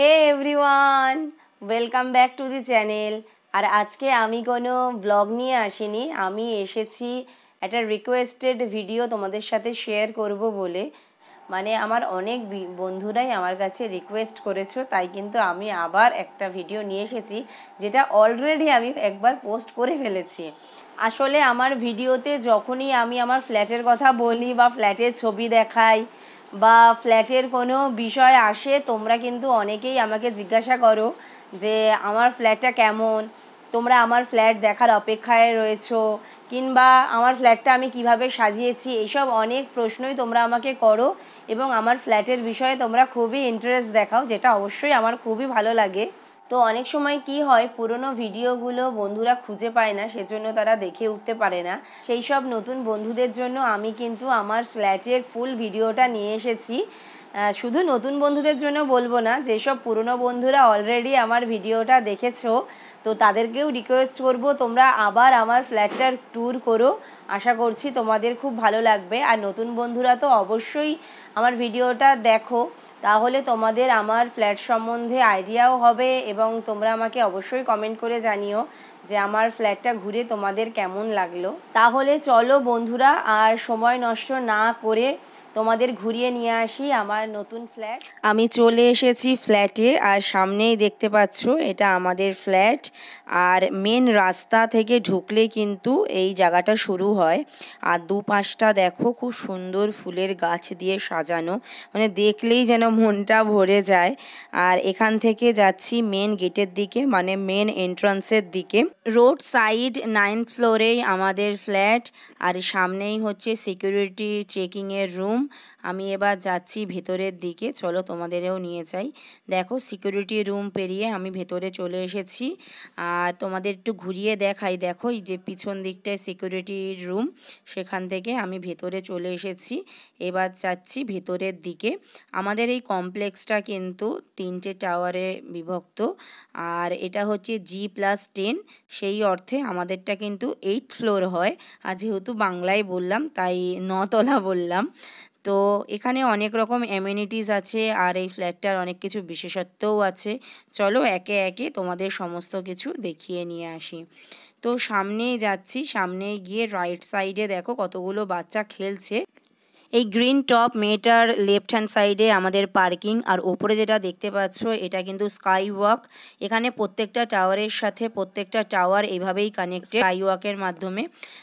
Hey everyone welcome back to the channel আর আজকে আমি কোনো ব্লগ নিয়ে আসিনি আমি এসেছি একটা রিকোয়েস্টেড ভিডিও তোমাদের সাথে শেয়ার করব বলে মানে আমার অনেক বন্ধুরাই আমার কাছে রিকোয়েস্ট করেছো তাই কিন্তু আমি আবার একটা ভিডিও নিয়ে এসেছি যেটা অলরেডি আমি একবার পোস্ট করে ফেলেছি আসলে আমার ভিডিওতে যখনই আমি আমার ফ্ল্যাটের কথা বলি বা ফ্ল্যাটের ছবি দেখাই বা ফ্ল্যাটের কোনো বিষয় আসে তোমরা কিন্তু অনেকেই আমাকে জিজ্ঞাসা করো যে আমার ফ্ল্যাটটা কেমন তোমরা আমার ফ্ল্যাট দেখার অপেক্ষায় রয়েছো কিংবা আমার ফ্ল্যাটটা আমি কিভাবে সাজিয়েছি এইসব অনেক প্রশ্নই তোমরা আমাকে করো এবং আমার ফ্ল্যাটের বিষয়ে তোমরা খুবই ইন্টারেস্ট দেখাও যেটা অবশ্যই আমার খুবই ভালো লাগে তো অনেক সময় কি হয় পুরনো ভিডিওগুলো বন্ধুরা খুঁজে পায় না সেজন্য তারা দেখে উঠতে পারে না সেই সব নতুন বন্ধুদের জন্য আমি কিন্তু আমার ফ্ল্যাটের ফুল ভিডিওটা নিয়ে এসেছি শুধু নতুন বন্ধুদের জন্য বলবো না যেসব পুরনো বন্ধুরা অলরেডি আমার ভিডিওটা দেখেছো তো তাদেরকেও রিকোয়েস্ট করব তোমরা আবার আমার ফ্ল্যাটটার ট্যুর করো আশা করছি তোমাদের খুব ভালো লাগবে আর নতুন বন্ধুরা তো অবশ্যই আমার ভিডিওটা দেখো তাহলে তোমাদের আমার ফ্ল্যাট সম্বন্ধে আইডিয়াও হবে এবং তোমরা আমাকে অবশ্যই কমেন্ট করে জানিও যে আমার ফ্ল্যাটটা ঘুরে তোমাদের কেমন লাগলো তাহলে চলো বন্ধুরা আর সময় নষ্ট না করে তোমাদের ঘুরিয়ে নিয়ে আসি আমার নতুন ফ্ল্যাট আমি চলে এসেছি ফ্ল্যাটে আর সামনেই দেখতে পাচ্ছ এটা আমাদের ফ্ল্যাট আর মেন রাস্তা থেকে ঢুকলে কিন্তু এই জায়গাটা শুরু হয় আর দুপাশটা দেখো খুব সুন্দর ফুলের গাছ দিয়ে সাজানো মানে দেখলেই যেন মনটা ভরে যায় আর এখান থেকে যাচ্ছি মেন গেটের দিকে মানে মেন এন্ট্রান্সের দিকে রোড সাইড নাইন ফ্লোরেই আমাদের ফ্ল্যাট আর সামনেই হচ্ছে সিকিউরিটি চেকিংয়ের রুম আমি এবার যাচ্ছি ভেতরের দিকে চলো তোমাদেরও নিয়ে যাই দেখো সিকিউরিটি রুম পেরিয়ে আমি ভেতরে চলে এসেছি আর তোমাদের একটু ঘুরিয়ে দেখাই দেখো এই যে পিছন দিকটায় সিকিউরিটির রুম সেখান থেকে আমি ভেতরে চলে এসেছি এবার যাচ্ছি ভেতরের দিকে আমাদের এই কমপ্লেক্সটা কিন্তু তিনটে টাওয়ারে বিভক্ত আর এটা হচ্ছে জি প্লাস টেন সেই অর্থে আমাদেরটা কিন্তু এইট ফ্লোর হয় আর যেহেতু বাংলায় বললাম তাই নতলা বললাম তো এখানে অনেক রকম অ্যামিউনিটিস আছে আর এই ফ্ল্যাটটার অনেক কিছু বিশেষত্বও আছে চলো একে একে তোমাদের সমস্ত কিছু দেখিয়ে নিয়ে আসি তো সামনেই যাচ্ছি সামনে গিয়ে রাইট সাইডে দেখো কতগুলো বাচ্চা খেলছে এই গ্রিন টপ মেয়েটার লেফট হ্যান্ড সাইডে আমাদের পার্কিং আর ওপরে যেটা দেখতে পাচ্ছ এটা কিন্তু স্কাই ওয়াক এখানে প্রত্যেকটা টাওয়ারের সাথে প্রত্যেকটা টাওয়ার এইভাবেই কানেক্টেড স্কাই ওয়াকের মাধ্যমে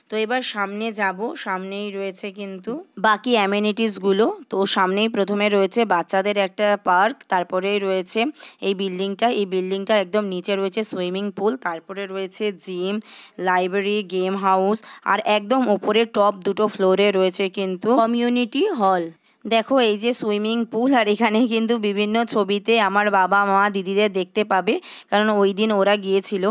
তো এবার সামনে যাব সামনেই রয়েছে কিন্তু বাকি অ্যামেনিটিসগুলো তো সামনেই প্রথমে রয়েছে বাচ্চাদের একটা পার্ক তারপরেই রয়েছে এই বিল্ডিংটা এই বিল্ডিংটার একদম নিচে রয়েছে সুইমিং পুল তারপরে রয়েছে জিম লাইব্রেরি গেম হাউস আর একদম ওপরে টপ দুটো ফ্লোরে রয়েছে কিন্তু কমিউনি कम्युनिटी हॉल দেখো এই যে সুইমিং পুল আর এখানে কিন্তু বিভিন্ন ছবিতে আমার বাবা মা দিদিদের দেখতে পাবে কারণ ওই দিন ওরা গিয়েছিল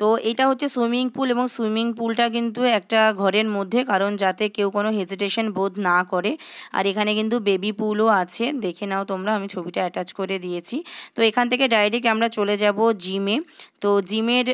তো এটা হচ্ছে সুইমিং পুল এবং সুইমিং পুলটা কিন্তু একটা ঘরের মধ্যে কারণ যাতে কেউ কোনো হেজিটেশন বোধ না করে আর এখানে কিন্তু বেবি পুলও আছে দেখে নাও তোমরা আমি ছবিটা অ্যাটাচ করে দিয়েছি তো এখান থেকে ডাইরেক্ট আমরা চলে যাব জিমে তো জিমের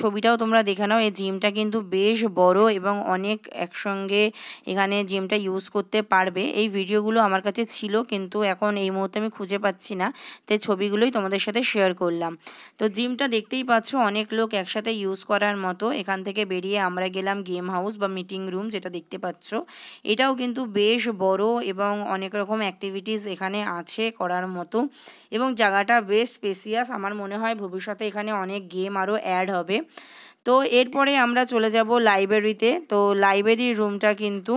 ছবিটাও তোমরা দেখে নাও এই জিমটা কিন্তু বেশ বড় এবং অনেক একসঙ্গে এখানে জিমটা ইউজ করতে পারবে এই ভিডিওগুলো আমার কাছে ছিল কিন্তু এখন এই মুহূর্তে আমি খুঁজে পাচ্ছি না তাই ছবিগুলোই তোমাদের সাথে শেয়ার করলাম তো জিমটা দেখতেই পাচ্ছ অনেক লোক একসাথে ইউজ করার মতো এখান থেকে বেরিয়ে আমরা গেলাম গেম হাউস বা মিটিং রুম যেটা দেখতে পাচ্ছ এটাও কিন্তু বেশ বড় এবং অনেক রকম অ্যাক্টিভিটিস এখানে আছে করার মতো এবং জায়গাটা বেশ স্পেসিয়াস আমার মনে হয় ভবিষ্যতে এখানে অনেক গেম আরও অ্যাড হবে তো এরপরে আমরা চলে যাব লাইব্রেরিতে তো লাইব্রেরির রুমটা কিন্তু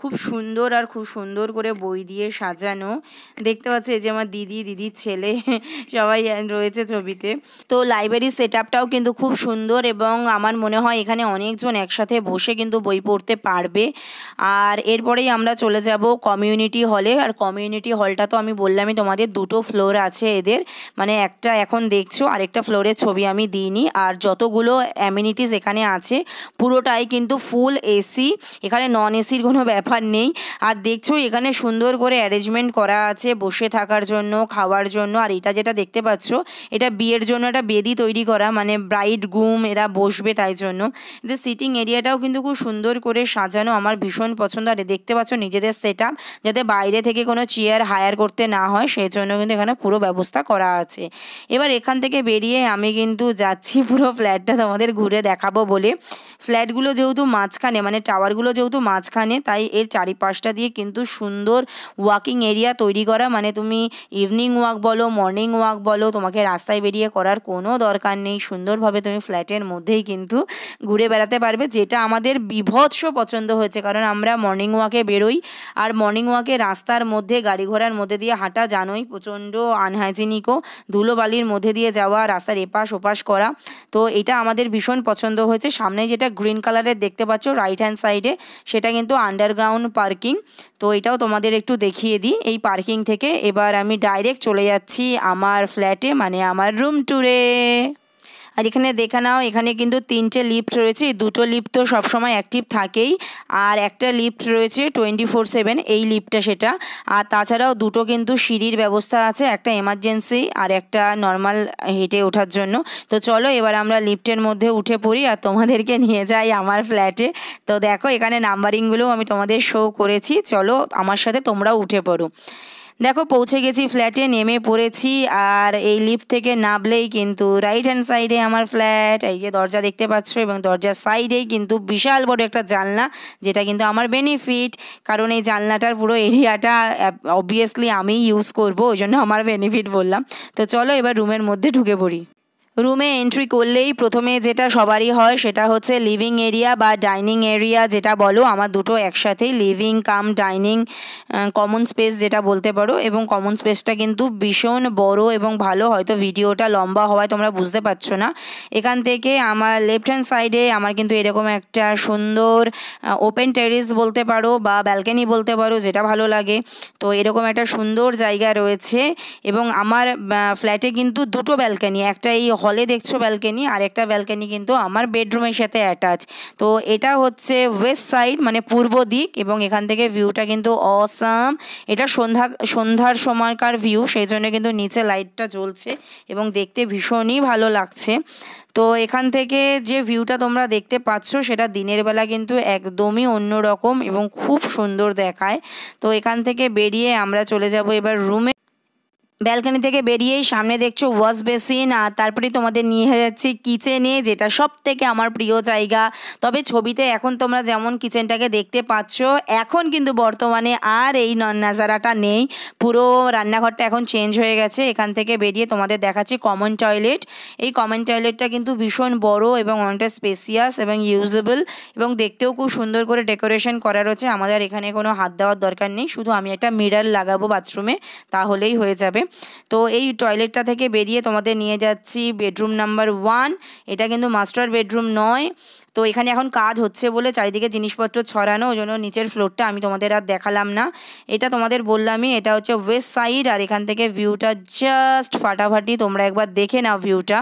খুব সুন্দর আর খুব সুন্দর করে বই দিয়ে সাজানো দেখতে পাচ্ছি এই যে আমার দিদি দিদির ছেলে সবাই রয়েছে ছবিতে তো লাইব্রেরি সেট আপটাও কিন্তু খুব সুন্দর এবং আমার মনে হয় এখানে অনেকজন একসাথে বসে কিন্তু বই পড়তে পারবে আর এরপরেই আমরা চলে যাব কমিউনিটি হলে আর কমিউনিটি হলটা তো আমি বললামই তোমাদের দুটো ফ্লোর আছে এদের মানে একটা এখন দেখছো আরেকটা ফ্লোরের ছবি আমি দিইনি আর যতগুলো অ্যামি অ্যামিনিটিস এখানে আছে পুরোটাই কিন্তু ফুল এসি এখানে নন এসির কোনো ব্যাপার নেই আর দেখছো এখানে সুন্দর করে অ্যারেঞ্জমেন্ট করা আছে বসে থাকার জন্য খাওয়ার জন্য আর এটা যেটা দেখতে পাচ্ছ এটা বিয়ের জন্য একটা বেদি তৈরি করা মানে ব্রাইড গুম এরা বসবে তাই জন্য এদের সিটিং এরিয়াটাও কিন্তু খুব সুন্দর করে সাজানো আমার ভীষণ পছন্দ আর দেখতে পাচ্ছ নিজেদের সেট যাতে বাইরে থেকে কোনো চেয়ার হায়ার করতে না হয় সেই জন্য কিন্তু এখানে পুরো ব্যবস্থা করা আছে এবার এখান থেকে বেরিয়ে আমি কিন্তু যাচ্ছি পুরো ফ্ল্যাটটা তোমাদের ঘুরে ঘুরে দেখাবো বলে ফ্ল্যাটগুলো যেহেতু মাঝখানে মানে টাওয়ারগুলো যেহেতু মাঝখানে তাই এর চারিপাশটা দিয়ে কিন্তু সুন্দর ওয়াকিং এরিয়া তৈরি করা মানে তুমি ইভিনিং ওয়াক বলো মর্নিং ওয়াক বলো তোমাকে রাস্তায় বেরিয়ে করার কোনো দরকার নেই সুন্দরভাবে তুমি ফ্ল্যাটের মধ্যেই কিন্তু ঘুরে বেড়াতে পারবে যেটা আমাদের বিভৎস পছন্দ হয়েছে কারণ আমরা মর্নিং ওয়াকে বেরোই আর মর্নিং ওয়াকে রাস্তার মধ্যে গাড়ি ঘোড়ার মধ্যে দিয়ে হাঁটা জানোই প্রচণ্ড আনহাইজেনিকও ধুলোবালির মধ্যে দিয়ে যাওয়া রাস্তার এপাশ ওপাশ করা তো এটা আমাদের ভীষণ পছন্দ হয়েছে সামনে যেটা গ্রিন কালারের দেখতে পাচ্ছ রাইট হ্যান্ড সাইডে সেটা কিন্তু আন্ডারগ্রাউন্ড পার্কিং তো এটাও তোমাদের একটু দেখিয়ে দিই এই পার্কিং থেকে এবার আমি ডাইরেক্ট চলে যাচ্ছি আমার ফ্ল্যাটে মানে আমার রুম ট্যুরে আর এখানে দেখে নাও এখানে কিন্তু তিনটে লিফট রয়েছে এই দুটো লিফট তো সবসময় অ্যাক্টিভ থাকেই আর একটা লিফট রয়েছে টোয়েন্টি ফোর সেভেন এই লিফটটা সেটা আর তাছাড়াও দুটো কিন্তু সিঁড়ির ব্যবস্থা আছে একটা এমার্জেন্সি আর একটা নর্মাল হেঁটে ওঠার জন্য তো চলো এবার আমরা লিফটের মধ্যে উঠে পড়ি আর তোমাদেরকে নিয়ে যাই আমার ফ্ল্যাটে তো দেখো এখানে নাম্বারিংগুলো আমি তোমাদের শো করেছি চলো আমার সাথে তোমরা উঠে পড়ো দেখো পৌঁছে গেছি ফ্ল্যাটে নেমে পড়েছি আর এই লিফট থেকে নামলেই কিন্তু রাইট হ্যান্ড সাইডে আমার ফ্ল্যাট এই যে দরজা দেখতে পাচ্ছ এবং দরজার সাইডেই কিন্তু বিশাল বড় একটা জানলা যেটা কিন্তু আমার বেনিফিট কারণ এই জানলাটার পুরো এরিয়াটা অবভিয়াসলি আমি ইউজ করব ওই জন্য আমার বেনিফিট বললাম তো চলো এবার রুমের মধ্যে ঢুকে পড়ি রুমে এন্ট্রি করলেই প্রথমে যেটা সবারই হয় সেটা হচ্ছে লিভিং এরিয়া বা ডাইনিং এরিয়া যেটা বলো আমার দুটো একসাথেই living cum dining common space যেটা বলতে পারো এবং কমন স্পেসটা কিন্তু ভীষণ বড় এবং ভালো হয়তো ভিডিওটা লম্বা হওয়ায় তোমরা বুঝতে পারছো না এখান থেকে আমার লেফট হ্যান্ড সাইডে আমার কিন্তু এরকম একটা সুন্দর ওপেন টেরিস বলতে পারো বা ব্যালকানি বলতে পারো যেটা ভালো লাগে তো এরকম একটা সুন্দর জায়গা রয়েছে এবং আমার ফ্ল্যাটে কিন্তু দুটো ব্যালকানি একটা এই হলে দেখছো ব্যালকানি আর একটা ব্যালকানি কিন্তু আমার বেডরুমের সাথে অ্যাটাচ তো এটা হচ্ছে ওয়েস্ট সাইড মানে পূর্ব দিক এবং এখান থেকে ভিউটা কিন্তু অসাম এটা সন্ধ্যা সন্ধ্যার সময়কার ভিউ সেই জন্য কিন্তু নিচে লাইটটা জ্বলছে এবং দেখতে ভীষণই ভালো লাগছে তো এখান থেকে যে ভিউটা তোমরা দেখতে পাচ্ছ সেটা দিনের বেলা কিন্তু একদমই অন্যরকম এবং খুব সুন্দর দেখায় তো এখান থেকে বেরিয়ে আমরা চলে যাব এবার রুমে ব্যালকানি থেকে বেরিয়েই সামনে দেখছো ওয়াশ বেসিন আর তারপরে তোমাদের নিয়ে যাচ্ছি কিচেনে যেটা সব থেকে আমার প্রিয় জায়গা তবে ছবিতে এখন তোমরা যেমন কিচেনটাকে দেখতে পাচ্ছ এখন কিন্তু বর্তমানে আর এই নাজারাটা নেই পুরো রান্নাঘরটা এখন চেঞ্জ হয়ে গেছে এখান থেকে বেরিয়ে তোমাদের দেখাচ্ছি কমন টয়লেট এই কমন টয়লেটটা কিন্তু ভীষণ বড় এবং অনেকটা স্পেসিয়াস এবং ইউজেবল এবং দেখতেও খুব সুন্দর করে ডেকোরেশন করা রয়েছে আমাদের এখানে কোনো হাত দেওয়ার দরকার নেই শুধু আমি একটা মিরার লাগাবো বাথরুমে তাহলেই হয়ে যাবে তো এই টয়লেটটা থেকে বেরিয়ে তোমাদের নিয়ে যাচ্ছি বেডরুম নাম্বার ওয়ান এটা কিন্তু মাস্টার বেডরুম নয় তো এখানে এখন কাজ হচ্ছে বলে চারিদিকে জিনিসপত্র ছড়ানো ওই জন্য নিচের ফ্লোরটা আমি তোমাদের আর দেখালাম না এটা তোমাদের বললামই এটা হচ্ছে ওয়েস্ট সাইড আর এখান থেকে ভিউটা জাস্ট ফাটাফাটি তোমরা একবার দেখে নাও ভিউটা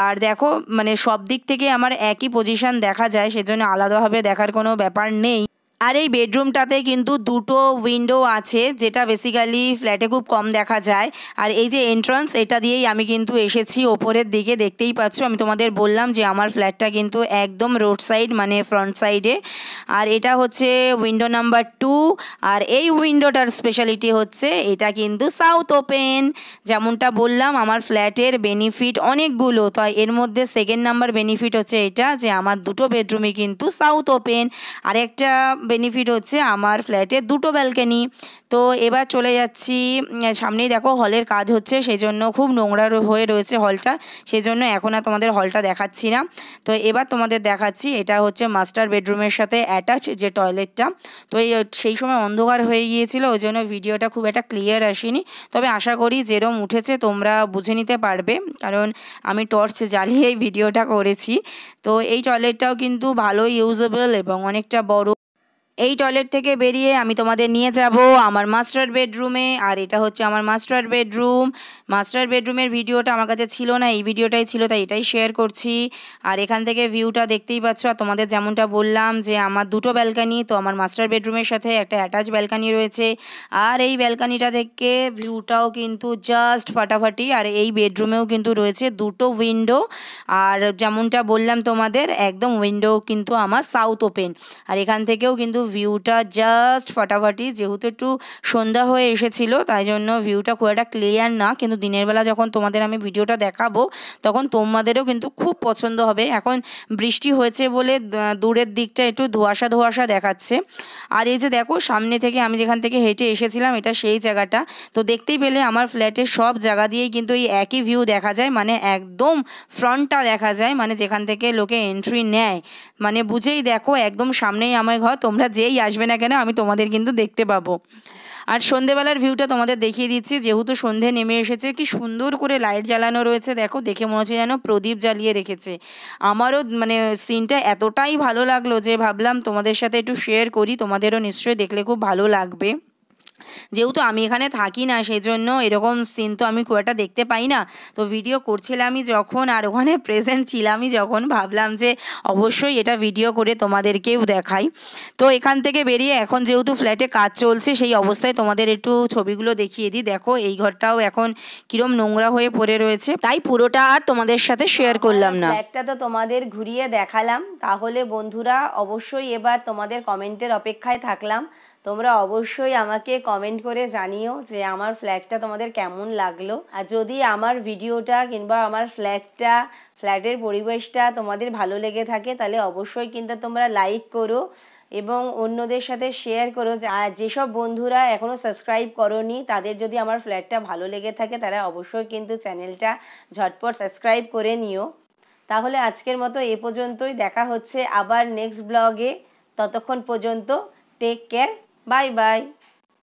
আর দেখো মানে সব দিক থেকে আমার একই পজিশান দেখা যায় সেজন্য আলাদাভাবে দেখার কোনো ব্যাপার নেই আর এই বেডরুমটাতে কিন্তু দুটো উইন্ডো আছে যেটা বেসিক্যালি ফ্ল্যাটে খুব কম দেখা যায় আর এই যে এন্ট্রান্স এটা দিয়েই আমি কিন্তু এসেছি ওপরের দিকে দেখতেই পাচ্ছ আমি তোমাদের বললাম যে আমার ফ্ল্যাটটা কিন্তু একদম রোড সাইড মানে ফ্রন্ট সাইডে আর এটা হচ্ছে উইন্ডো নাম্বার টু আর এই উইন্ডোটার স্পেশালিটি হচ্ছে এটা কিন্তু সাউথ ওপেন যেমনটা বললাম আমার ফ্ল্যাটের বেনিফিট অনেকগুলো তো এর মধ্যে সেকেন্ড নাম্বার বেনিফিট হচ্ছে এটা যে আমার দুটো বেডরুমই কিন্তু সাউথ ওপেন আর একটা বেনিফিট হচ্ছে আমার ফ্ল্যাটে দুটো ব্যালকানি তো এবার চলে যাচ্ছি সামনেই দেখো হলের কাজ হচ্ছে সেই জন্য খুব নোংরা হয়ে রয়েছে হলটা সেই জন্য এখন আর তোমাদের হলটা দেখাচ্ছি না তো এবার তোমাদের দেখাচ্ছি এটা হচ্ছে মাস্টার বেডরুমের সাথে অ্যাটাচ যে টয়লেটটা তো এই সেই সময় অন্ধকার হয়ে গিয়েছিল ওই জন্য ভিডিওটা খুব একটা ক্লিয়ার আসেনি তবে আশা করি যেরম উঠেছে তোমরা বুঝে নিতে পারবে কারণ আমি টর্চ জ্বালিয়েই ভিডিওটা করেছি তো এই টয়লেটটাও কিন্তু ভালো ইউজেবল এবং অনেকটা বড় এই টয়লেট থেকে বেরিয়ে আমি তোমাদের নিয়ে যাব আমার মাস্টার বেডরুমে আর এটা হচ্ছে আমার মাস্টার বেডরুম মাস্টার বেডরুমের ভিডিওটা আমার কাছে ছিল না এই ভিডিওটাই ছিল তাই এটাই শেয়ার করছি আর এখান থেকে ভিউটা দেখতেই পাচ্ছ আর তোমাদের যেমনটা বললাম যে আমার দুটো ব্যালকানি তো আমার মাস্টার বেডরুমের সাথে একটা অ্যাটাচ ব্যালকানি রয়েছে আর এই ব্যালকানিটা থেকে ভিউটাও কিন্তু জাস্ট ফাটাফাটি আর এই বেডরুমেও কিন্তু রয়েছে দুটো উইন্ডো আর যেমনটা বললাম তোমাদের একদম উইন্ডো কিন্তু আমার সাউথ ওপেন আর এখান থেকেও কিন্তু ভিউটা জাস্ট ফাটাফাটি যেহেতু একটু সন্ধ্যা হয়ে এসেছিল তাই জন্য ভিউটা খুব একটা ক্লিয়ার না কিন্তু দিনের বেলা যখন তোমাদের আমি ভিডিওটা দেখাবো তখন তোমাদেরও কিন্তু খুব পছন্দ হবে এখন বৃষ্টি হয়েছে বলে দূরের দিকটা একটু ধোয়াশা ধোয়াশা দেখাচ্ছে আর এই যে দেখো সামনে থেকে আমি যেখান থেকে হেঁটে এসেছিলাম এটা সেই জায়গাটা তো দেখতেই পেলে আমার ফ্ল্যাটের সব জায়গা দিয়েই কিন্তু এই একই ভিউ দেখা যায় মানে একদম ফ্রন্টটা দেখা যায় মানে যেখান থেকে লোকে এন্ট্রি নেয় মানে বুঝেই দেখো একদম সামনেই আমার ঘর তোমরা যেই আসবে না কেন আমি তোমাদের কিন্তু দেখতে পাবো আর সন্ধেবেলার ভিউটা তোমাদের দেখিয়ে দিচ্ছি যেহেতু সন্ধে নেমে এসেছে কি সুন্দর করে লাইট জ্বালানো রয়েছে দেখো দেখে মনে হচ্ছে যেন প্রদীপ জ্বালিয়ে রেখেছে আমারও মানে সিনটা এতটাই ভালো লাগলো যে ভাবলাম তোমাদের সাথে একটু শেয়ার করি তোমাদেরও নিশ্চয়ই দেখলে খুব ভালো লাগবে যেহেতু আমি এখানে থাকি না সেই জন্য এরকম সিন তো আমি খুব একটা দেখতে পাই না তো ভিডিও করছিলামই যখন আর ওখানে প্রেজেন্ট ছিলামই যখন ভাবলাম যে অবশ্যই এটা ভিডিও করে তোমাদেরকেও দেখাই তো এখান থেকে বেরিয়ে এখন যেহেতু ফ্ল্যাটে কাজ চলছে সেই অবস্থায় তোমাদের একটু ছবিগুলো দেখিয়ে দিই দেখো এই ঘরটাও এখন কিরম নোংরা হয়ে পড়ে রয়েছে তাই পুরোটা আর তোমাদের সাথে শেয়ার করলাম না একটা তো তোমাদের ঘুরিয়ে দেখালাম তাহলে বন্ধুরা অবশ্যই এবার তোমাদের কমেন্টের অপেক্ষায় থাকলাম তোমরা অবশ্যই আমাকে কমেন্ট করে জানিও যে আমার ফ্ল্যাটটা তোমাদের কেমন লাগলো আর যদি আমার ভিডিওটা কিংবা আমার ফ্ল্যাটটা ফ্ল্যাটের পরিবেশটা তোমাদের ভালো লেগে থাকে তাহলে অবশ্যই কিন্তু তোমরা লাইক করো এবং অন্যদের সাথে শেয়ার করো আর যেসব বন্ধুরা এখনও সাবস্ক্রাইব করনি তাদের যদি আমার ফ্ল্যাটটা ভালো লেগে থাকে তারা অবশ্যই কিন্তু চ্যানেলটা ঝটপট সাবস্ক্রাইব করে নিও তাহলে আজকের মতো এ পর্যন্তই দেখা হচ্ছে আবার নেক্সট ব্লগে ততক্ষণ পর্যন্ত টেক কেয়ার Bye bye.